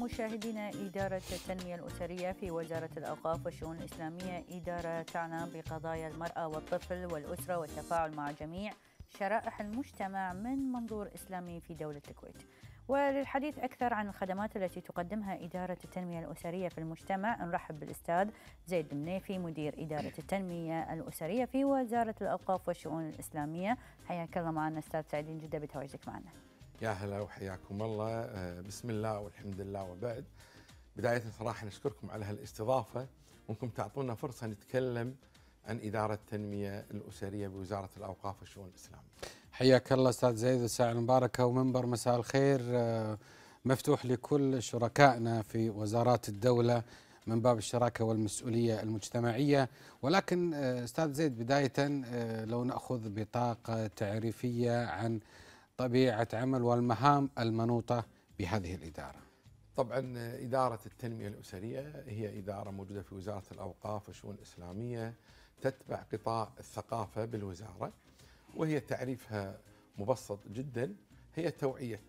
مشاهدينا إدارة التنمية الأسرية في وزارة الأوقاف والشؤون الإسلامية إدارة تعنى بقضايا المرأة والطفل والأسرة والتفاعل مع جميع شرائح المجتمع من منظور إسلامي في دولة الكويت وللحديث أكثر عن الخدمات التي تقدمها إدارة التنمية الأسرية في المجتمع نرحب بالأستاذ زيد المنيفي مدير إدارة التنمية الأسرية في وزارة الأوقاف والشؤون الإسلامية حياك الله معنا أستاذ سعيدين جدا بتواجدك معنا يا هلا وحياكم الله آه، بسم الله والحمد لله وبعد بداية صراحة نشكركم على هالاستضافة وانكم تعطونا فرصة نتكلم عن إدارة التنمية الأسرية بوزارة الأوقاف والشؤون الإسلامية حياك الله أستاذ زيد الساعة المباركة ومنبر مساء الخير آه، مفتوح لكل شركائنا في وزارات الدولة من باب الشراكة والمسؤولية المجتمعية ولكن آه، أستاذ زيد بداية لو نأخذ بطاقة تعريفية عن طبيعة عمل والمهام المنوطة بهذه الإدارة طبعا إدارة التنمية الأسرية هي إدارة موجودة في وزارة الأوقاف والشؤون الإسلامية تتبع قطاع الثقافة بالوزارة وهي تعريفها مبسط جدا هي توعية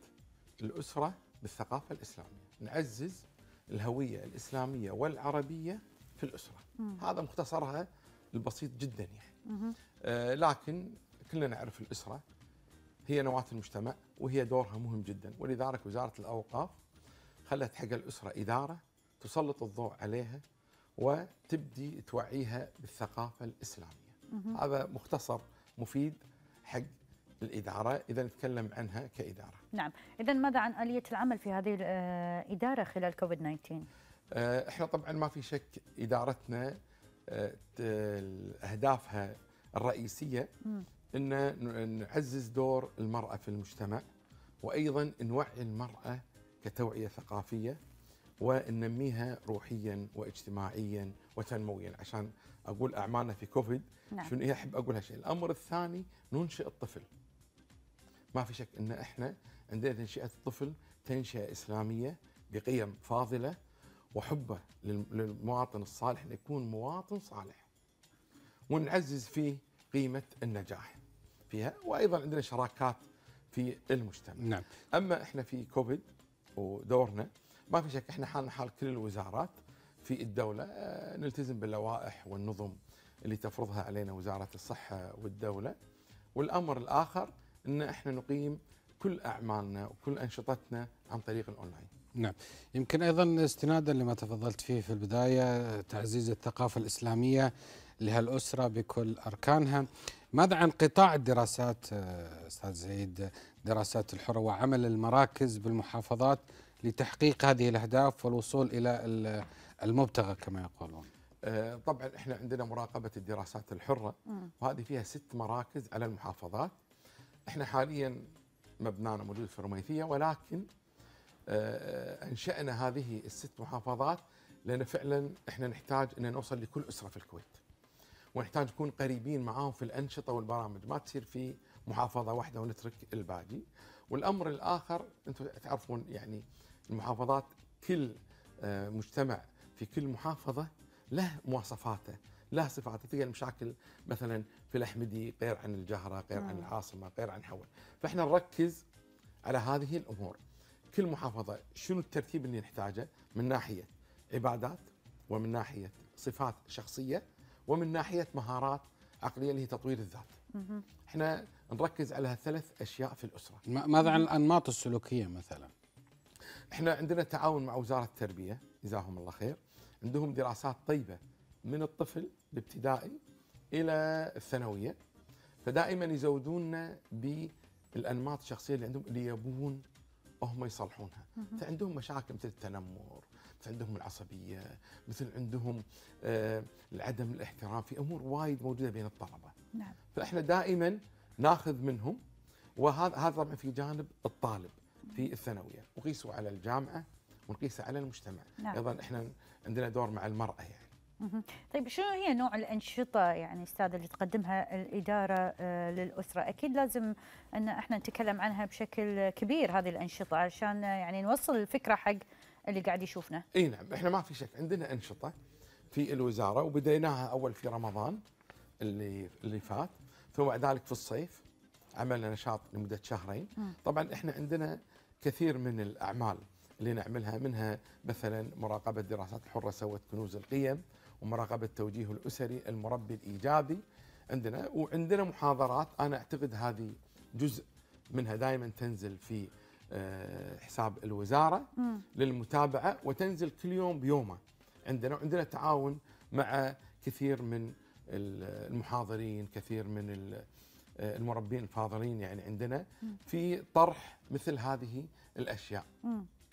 الأسرة بالثقافة الإسلامية نعزز الهوية الإسلامية والعربية في الأسرة مم. هذا مختصرها البسيط جدا يعني آه لكن كلنا نعرف الأسرة هي نواة المجتمع وهي دورها مهم جدا ولذلك وزارة الأوقاف خلت حق الأسرة إدارة تسلط الضوء عليها وتبدي توعيها بالثقافة الإسلامية مهم. هذا مختصر مفيد حق الإدارة إذا نتكلم عنها كإدارة نعم إذا ماذا عن آلية العمل في هذه الإدارة آه، خلال كوفيد 19 آه، إحنا طبعا ما في شك إدارتنا آه، أهدافها الرئيسية ان نعزز دور المراه في المجتمع وايضا نوعي المراه كتوعيه ثقافيه وننميها روحيا واجتماعيا وتنمويا عشان اقول اعمالنا في كوفيد نعم. شنو احب اقول هالشيء الامر الثاني ننشئ الطفل ما في شك ان احنا عندنا تنشئه الطفل تنشئه اسلاميه بقيم فاضله وحبه للمواطن الصالح ان يكون مواطن صالح ونعزز فيه قيمه النجاح فيها وايضا عندنا شراكات في المجتمع نعم. اما احنا في كوفيد ودورنا ما في شك احنا حالنا حال كل الوزارات في الدوله آه، نلتزم باللوائح والنظم اللي تفرضها علينا وزاره الصحه والدوله والامر الاخر ان احنا نقيم كل اعمالنا وكل انشطتنا عن طريق الاونلاين. نعم، يمكن ايضا استنادا لما تفضلت فيه في البدايه تعزيز الثقافه الاسلاميه لهالأسرة بكل أركانها ماذا عن قطاع الدراسات آه، أستاذ زيد دراسات الحرة وعمل المراكز بالمحافظات لتحقيق هذه الأهداف والوصول إلى المبتغى كما يقولون آه، طبعا احنا عندنا مراقبة الدراسات الحرة وهذه فيها ست مراكز على المحافظات احنا حاليا مبنانا موجود في الرميثية ولكن آه، انشأنا هذه الست محافظات لأن فعلا احنا نحتاج أن نوصل لكل أسرة في الكويت ونحتاج نكون قريبين معاهم في الانشطه والبرامج ما تصير في محافظه واحده ونترك الباقي والامر الاخر انتم تعرفون يعني المحافظات كل آه، مجتمع في كل محافظه له مواصفاته له صفاته تلقى المشاكل مثلا في الاحمدي غير عن الجهره غير عن العاصمه غير عن حول فاحنا نركز على هذه الامور كل محافظه شنو الترتيب اللي نحتاجه من ناحيه عبادات ومن ناحيه صفات شخصيه ومن ناحيه مهارات عقليه اللي هي تطوير الذات. احنا نركز على ثلاث اشياء في الاسره. ماذا عن الانماط السلوكيه مثلا؟ احنا عندنا تعاون مع وزاره التربيه جزاهم الله خير، عندهم دراسات طيبه من الطفل الابتدائي الى الثانويه فدائما يزودوننا بالانماط الشخصيه اللي عندهم اللي يبون هم يصلحونها، فعندهم مشاكل مثل التنمر عندهم العصبيه مثل عندهم آه، عدم الاحترام في امور وايد موجوده بين الطلبه نعم فاحنا دائما ناخذ منهم وهذا هذا طبعا في جانب الطالب في نعم. الثانويه وقيسوا على الجامعه ونقيسها على المجتمع نعم. ايضا احنا عندنا دور مع المراه يعني طيب شنو هي نوع الأنشطة يعني أستاذ اللي تقدمها الإدارة آه، للأسرة أكيد لازم أن احنا نتكلم عنها بشكل كبير هذه الأنشطة علشان يعني نوصل الفكرة حق اللي قاعد يشوفنا اي نعم احنا ما في شك عندنا انشطه في الوزاره وبديناها اول في رمضان اللي اللي فات ثم بعد ذلك في الصيف عملنا نشاط لمده شهرين طبعا احنا عندنا كثير من الاعمال اللي نعملها منها مثلا مراقبه دراسات حره سوت كنوز القيم ومراقبه التوجيه الاسري المربي الايجابي عندنا وعندنا محاضرات انا اعتقد هذه جزء منها دائما تنزل في آه، حساب الوزاره مم. للمتابعه وتنزل كل يوم بيومه عندنا عندنا تعاون مع كثير من المحاضرين كثير من آه، المربين الفاضلين يعني عندنا في طرح مثل هذه الاشياء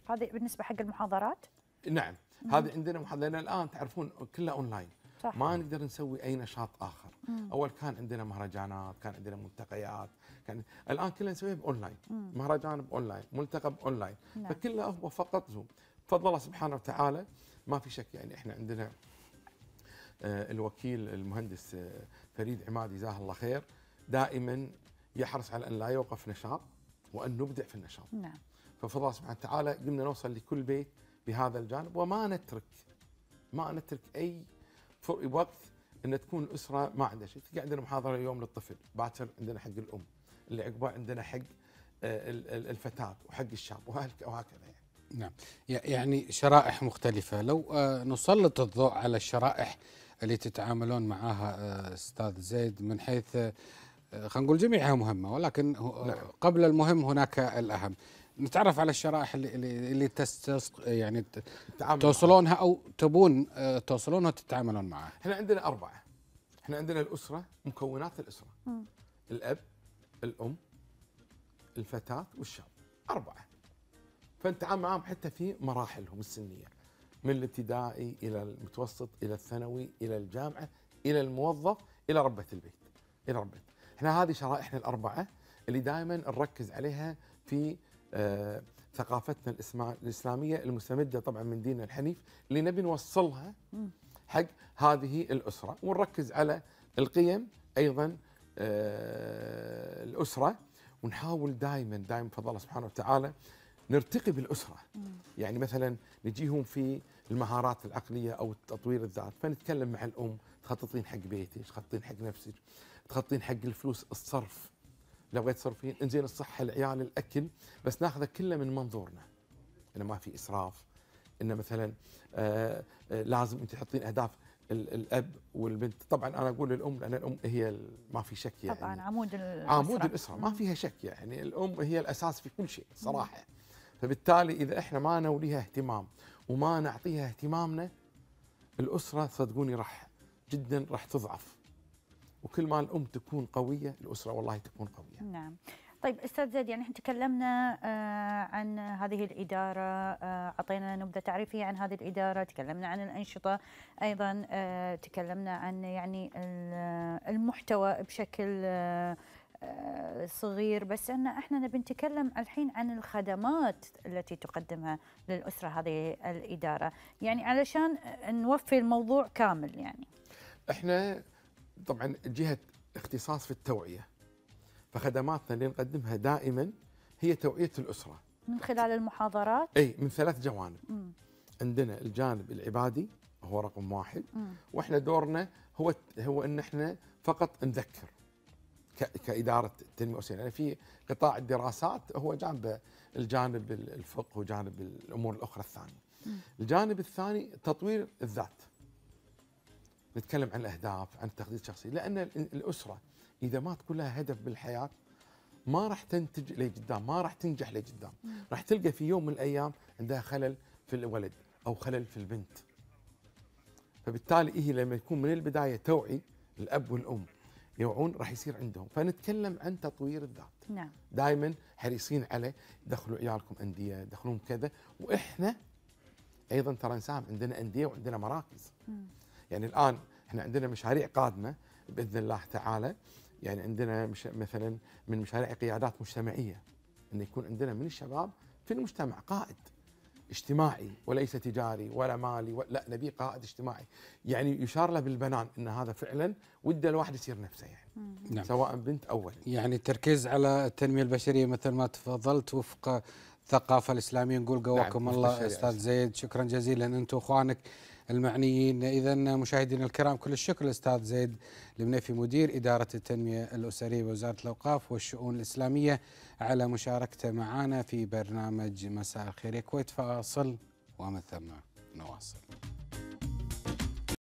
هذه بالنسبه حق المحاضرات نعم هذه عندنا محاضرات الان تعرفون كلها اونلاين صح. ما نقدر نسوي اي نشاط اخر مم. اول كان عندنا مهرجانات كان عندنا ملتقيات كان الان كلها نسويها باونلاين مهرجان باونلاين ملتقى باونلاين نعم. فكله هو فقط زوم فضل الله سبحانه وتعالى ما في شك يعني احنا عندنا آه، الوكيل المهندس آه، فريد عماد جزاه الله خير دائما يحرص على ان لا يوقف نشاط وان نبدع في النشاط نعم ففضل الله سبحانه وتعالى قمنا نوصل لكل بيت بهذا الجانب وما نترك ما نترك اي وقت ان تكون الاسره ما عندها شيء، تلقى عندنا محاضره اليوم للطفل، باكر عندنا حق الام، اللي عقبه عندنا حق آه، الفتاه وحق الشاب وهكذا يعني. نعم يعني شرائح مختلفة لو آه، نسلط الضوء على الشرائح اللي تتعاملون معها آه، أستاذ زيد من حيث خلينا نقول جميعها مهمة ولكن نعم. قبل المهم هناك الأهم نتعرف على الشرائح اللي اللي تستسق يعني توصلونها او تبون آه، توصلونها وتتعاملون معها. احنا عندنا اربعه. احنا عندنا الاسره مكونات الاسره. م. الاب، الام، الفتاه والشاب. اربعه. فنتعامل معاهم حتى في مراحلهم السنيه. من الابتدائي الى المتوسط الى الثانوي الى الجامعه الى الموظف الى ربه البيت. الى ربه. احنا هذه شرائحنا الاربعه اللي دائما نركز عليها في آه، ثقافتنا الاسلاميه المستمده طبعا من ديننا الحنيف اللي نبي نوصلها حق هذه الاسره ونركز على القيم ايضا آه، الاسره ونحاول دائما دائما بفضل الله سبحانه وتعالى نرتقي بالاسره يعني مثلا نجيهم في المهارات العقليه او تطوير الذات فنتكلم مع الام تخططين حق بيتك تخططين حق نفسك تخططين حق الفلوس الصرف لو بغيت تصرفين انزين الصحه العيال الاكل بس ناخذه كله من منظورنا انه ما في اسراف انه مثلا آه، آه، لازم انت تحطين اهداف الاب والبنت طبعا انا اقول للام لان الام هي ما في شك يعني طبعا عمود الاسره عمود الاسره ما فيها شك يعني الام هي الاساس في كل شيء صراحه فبالتالي اذا احنا ما نوليها اهتمام وما نعطيها اهتمامنا الاسره صدقوني راح جدا راح تضعف وكل ما الام تكون قويه الاسره والله تكون قويه نعم طيب استاذ زيد يعني احنا تكلمنا آه، عن هذه الاداره آه، اعطينا نبذه تعريفيه عن هذه الاداره تكلمنا عن الانشطه ايضا آه، تكلمنا عن يعني المحتوى بشكل صغير بس ان احنا نبي نتكلم الحين عن الخدمات التي تقدمها للاسره هذه الاداره يعني علشان نوفي الموضوع كامل يعني احنا طبعا جهه اختصاص في التوعيه فخدماتنا اللي نقدمها دائما هي توعيه الاسره من خلال المحاضرات اي من ثلاث جوانب مم. عندنا الجانب العبادي هو رقم واحد مم. واحنا دورنا هو هو ان احنا فقط نذكر كاداره التنميه الاسريه يعني في قطاع الدراسات هو جانبه الجانب الفقه وجانب الامور الاخرى الثانيه. الجانب الثاني تطوير الذات. نتكلم عن الاهداف عن التخطيط الشخصي لان الاسره اذا ما تكون لها هدف بالحياه ما راح تنتج لقدام ما راح تنجح لقدام راح تلقى في يوم من الايام عندها خلل في الولد او خلل في البنت فبالتالي هي إيه لما يكون من البدايه توعي الاب والام يوعون راح يصير عندهم فنتكلم عن تطوير الذات نعم دائما حريصين عليه دخلوا عيالكم انديه دخلوهم كذا واحنا ايضا ترى نساهم عندنا انديه وعندنا مراكز مم. يعني الان احنا عندنا مشاريع قادمه باذن الله تعالى يعني عندنا مش مثلا من مشاريع قيادات مجتمعيه ان يكون عندنا من الشباب في المجتمع قائد اجتماعي وليس تجاري ولا مالي ولا لا نبي قائد اجتماعي يعني يشار له بالبنان ان هذا فعلا وده الواحد يصير نفسه يعني نعم. نعم. سواء بنت او ولد يعني التركيز على التنميه البشريه مثل ما تفضلت وفق الثقافه الاسلاميه نقول نعم، قواكم نعم. الله استاذ زيد شكرا جزيلا انت واخوانك المعنيين إذا مشاهدينا الكرام كل الشكر للأستاذ زيد المنفي مدير إدارة التنمية الأسرية بوزارة الأوقاف والشؤون الإسلامية على مشاركته معنا في برنامج مساء الخير الكويت فاصل ومن ثم نواصل